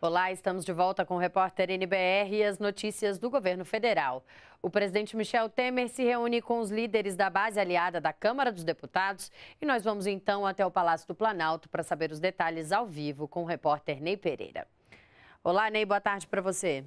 Olá, estamos de volta com o repórter NBR e as notícias do governo federal. O presidente Michel Temer se reúne com os líderes da base aliada da Câmara dos Deputados e nós vamos então até o Palácio do Planalto para saber os detalhes ao vivo com o repórter Ney Pereira. Olá, Ney, boa tarde para você.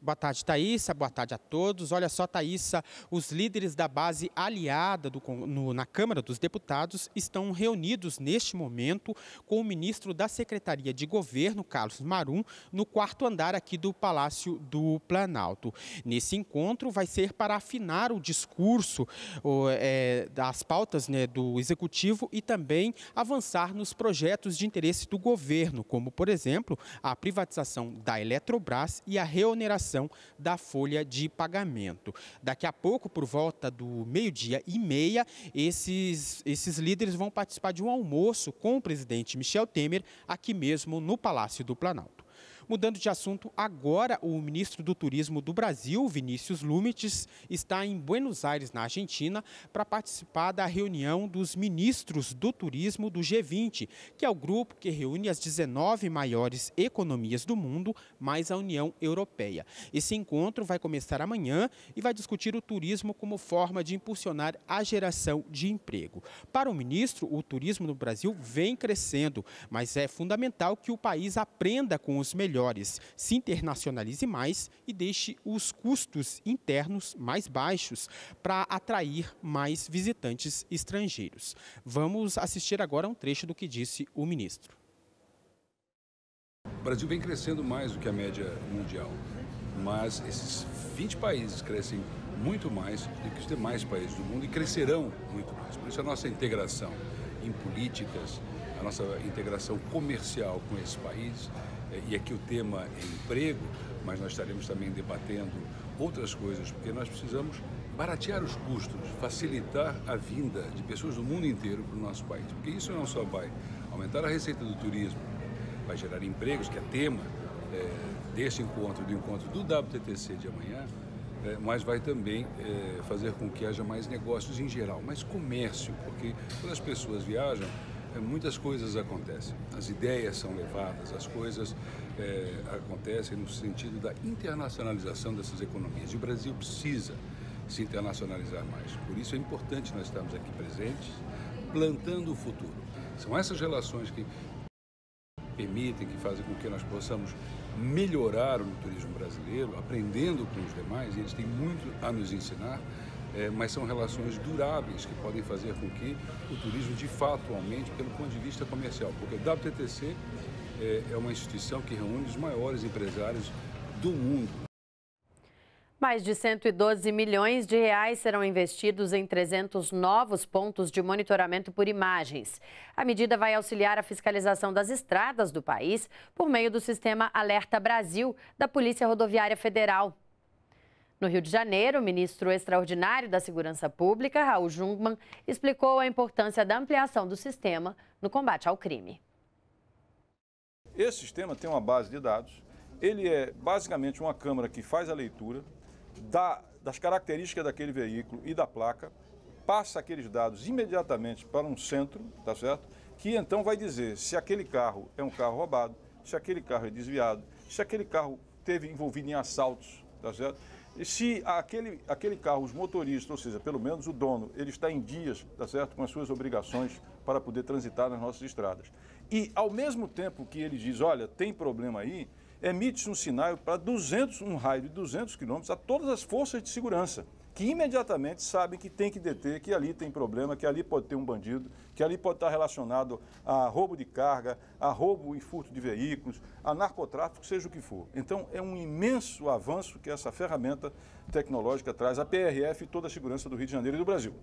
Boa tarde, Thaisa. Boa tarde a todos. Olha só, Thaisa, os líderes da base aliada do, no, na Câmara dos Deputados estão reunidos neste momento com o ministro da Secretaria de Governo, Carlos Marum, no quarto andar aqui do Palácio do Planalto. Nesse encontro vai ser para afinar o discurso o, é, das pautas né, do Executivo e também avançar nos projetos de interesse do governo, como, por exemplo, a privatização da Eletrobras e a reoneração da folha de pagamento. Daqui a pouco, por volta do meio-dia e meia, esses, esses líderes vão participar de um almoço com o presidente Michel Temer, aqui mesmo no Palácio do Planalto. Mudando de assunto, agora o ministro do Turismo do Brasil, Vinícius Lumites, está em Buenos Aires, na Argentina, para participar da reunião dos ministros do turismo do G20, que é o grupo que reúne as 19 maiores economias do mundo, mais a União Europeia. Esse encontro vai começar amanhã e vai discutir o turismo como forma de impulsionar a geração de emprego. Para o ministro, o turismo no Brasil vem crescendo, mas é fundamental que o país aprenda com os melhores melhores, se internacionalize mais e deixe os custos internos mais baixos para atrair mais visitantes estrangeiros. Vamos assistir agora um trecho do que disse o ministro. O Brasil vem crescendo mais do que a média mundial, mas esses 20 países crescem muito mais do que os demais países do mundo e crescerão muito mais. Por isso, a nossa integração em políticas, a nossa integração comercial com esses países é, e aqui o tema é emprego, mas nós estaremos também debatendo outras coisas, porque nós precisamos baratear os custos, facilitar a vinda de pessoas do mundo inteiro para o nosso país, porque isso não só vai aumentar a receita do turismo, vai gerar empregos, que é tema é, encontro, do encontro do WTTC de amanhã, é, mas vai também é, fazer com que haja mais negócios em geral, mais comércio, porque quando as pessoas viajam, é, muitas coisas acontecem. As ideias são levadas, as coisas é, acontecem no sentido da internacionalização dessas economias. E o Brasil precisa se internacionalizar mais. Por isso é importante nós estarmos aqui presentes, plantando o futuro. São essas relações que permitem, que fazem com que nós possamos melhorar o turismo brasileiro, aprendendo com os demais, eles têm muito a nos ensinar é, mas são relações duráveis que podem fazer com que o turismo de fato aumente pelo ponto de vista comercial, porque o WTTC é, é uma instituição que reúne os maiores empresários do mundo. Mais de 112 milhões de reais serão investidos em 300 novos pontos de monitoramento por imagens. A medida vai auxiliar a fiscalização das estradas do país por meio do sistema Alerta Brasil da Polícia Rodoviária Federal. No Rio de Janeiro, o ministro extraordinário da Segurança Pública, Raul Jungmann, explicou a importância da ampliação do sistema no combate ao crime. Esse sistema tem uma base de dados. Ele é basicamente uma câmera que faz a leitura da, das características daquele veículo e da placa, passa aqueles dados imediatamente para um centro, tá certo? Que então vai dizer se aquele carro é um carro roubado, se aquele carro é desviado, se aquele carro teve envolvido em assaltos, tá certo? se aquele, aquele carro, os motoristas, ou seja, pelo menos o dono, ele está em dias, tá certo, com as suas obrigações para poder transitar nas nossas estradas. E ao mesmo tempo que ele diz, olha, tem problema aí, emite-se um sinal para 200, um raio de 200 quilômetros a todas as forças de segurança que imediatamente sabem que tem que deter, que ali tem problema, que ali pode ter um bandido, que ali pode estar relacionado a roubo de carga, a roubo e furto de veículos, a narcotráfico, seja o que for. Então, é um imenso avanço que essa ferramenta tecnológica traz à PRF e toda a segurança do Rio de Janeiro e do Brasil.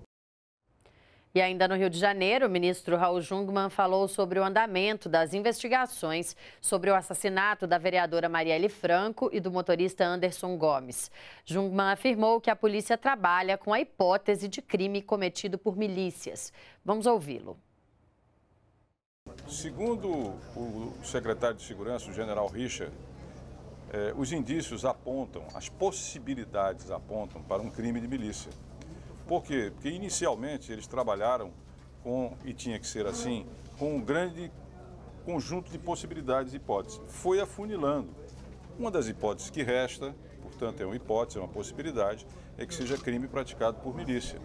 E ainda no Rio de Janeiro, o ministro Raul Jungmann falou sobre o andamento das investigações sobre o assassinato da vereadora Marielle Franco e do motorista Anderson Gomes. Jungmann afirmou que a polícia trabalha com a hipótese de crime cometido por milícias. Vamos ouvi-lo. Segundo o secretário de Segurança, o general Richard, eh, os indícios apontam, as possibilidades apontam para um crime de milícia. Por quê? Porque inicialmente eles trabalharam com, e tinha que ser assim, com um grande conjunto de possibilidades e hipóteses. Foi afunilando. Uma das hipóteses que resta, portanto é uma hipótese, é uma possibilidade, é que seja crime praticado por milícia.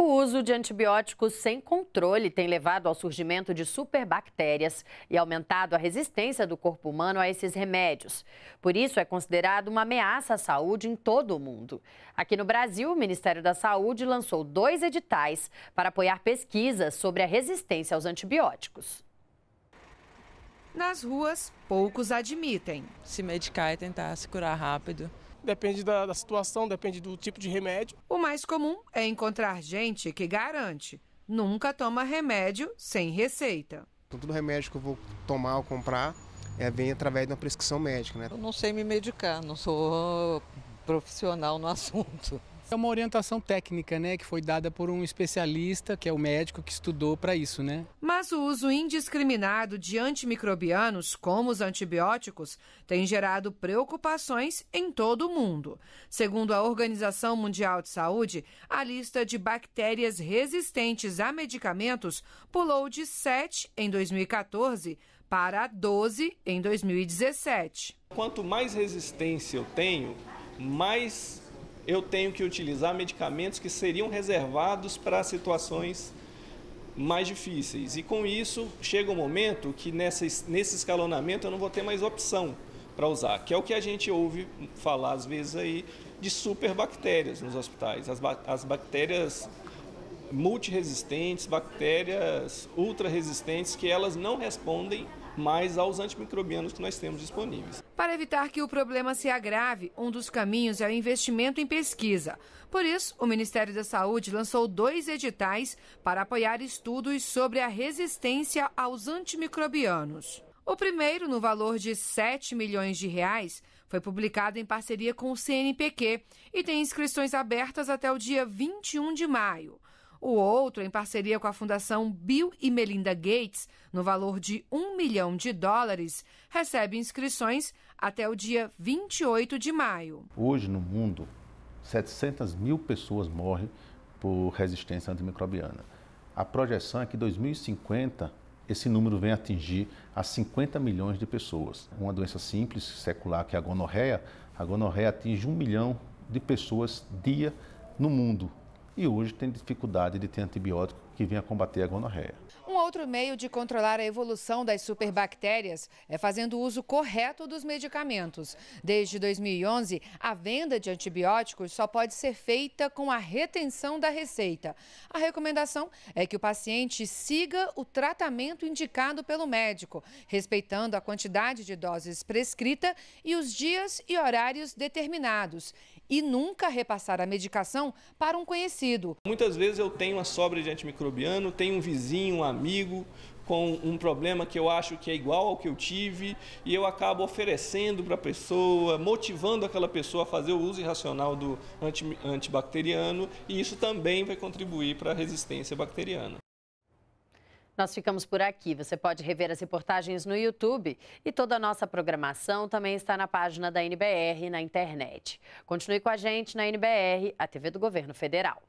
O uso de antibióticos sem controle tem levado ao surgimento de superbactérias e aumentado a resistência do corpo humano a esses remédios. Por isso, é considerado uma ameaça à saúde em todo o mundo. Aqui no Brasil, o Ministério da Saúde lançou dois editais para apoiar pesquisas sobre a resistência aos antibióticos. Nas ruas, poucos admitem. Se medicar e tentar se curar rápido depende da, da situação, depende do tipo de remédio. O mais comum é encontrar gente que garante: nunca toma remédio sem receita. Todo remédio que eu vou tomar ou comprar é, vem através de uma prescrição médica, né? Eu não sei me medicar, não sou profissional no assunto. É uma orientação técnica, né, que foi dada por um especialista, que é o médico que estudou para isso, né? Mas o uso indiscriminado de antimicrobianos, como os antibióticos, tem gerado preocupações em todo o mundo. Segundo a Organização Mundial de Saúde, a lista de bactérias resistentes a medicamentos pulou de 7 em 2014 para 12 em 2017. Quanto mais resistência eu tenho, mais eu tenho que utilizar medicamentos que seriam reservados para situações mais difíceis. E com isso, chega um momento que nessa, nesse escalonamento eu não vou ter mais opção para usar, que é o que a gente ouve falar às vezes aí de superbactérias nos hospitais. As, as bactérias multiresistentes, bactérias ultra resistentes que elas não respondem mais aos antimicrobianos que nós temos disponíveis. Para evitar que o problema se agrave, um dos caminhos é o investimento em pesquisa. Por isso, o Ministério da Saúde lançou dois editais para apoiar estudos sobre a resistência aos antimicrobianos. O primeiro, no valor de 7 milhões de reais, foi publicado em parceria com o CNPq e tem inscrições abertas até o dia 21 de maio o outro em parceria com a Fundação Bill e Melinda Gates, no valor de um milhão de dólares, recebe inscrições até o dia 28 de maio. Hoje, no mundo, 700 mil pessoas morrem por resistência antimicrobiana. A projeção é que 2050 esse número vem atingir a 50 milhões de pessoas. Uma doença simples, secular, que é a gonorreia, a gonorreia atinge um milhão de pessoas dia no mundo e hoje tem dificuldade de ter antibiótico que venha combater a gonorreia. Outro meio de controlar a evolução das superbactérias é fazendo o uso correto dos medicamentos. Desde 2011, a venda de antibióticos só pode ser feita com a retenção da receita. A recomendação é que o paciente siga o tratamento indicado pelo médico, respeitando a quantidade de doses prescrita e os dias e horários determinados. E nunca repassar a medicação para um conhecido. Muitas vezes eu tenho uma sobra de antimicrobiano, tenho um vizinho, um amigo comigo, com um problema que eu acho que é igual ao que eu tive e eu acabo oferecendo para a pessoa, motivando aquela pessoa a fazer o uso irracional do anti, antibacteriano e isso também vai contribuir para a resistência bacteriana. Nós ficamos por aqui. Você pode rever as reportagens no YouTube e toda a nossa programação também está na página da NBR na internet. Continue com a gente na NBR, a TV do Governo Federal.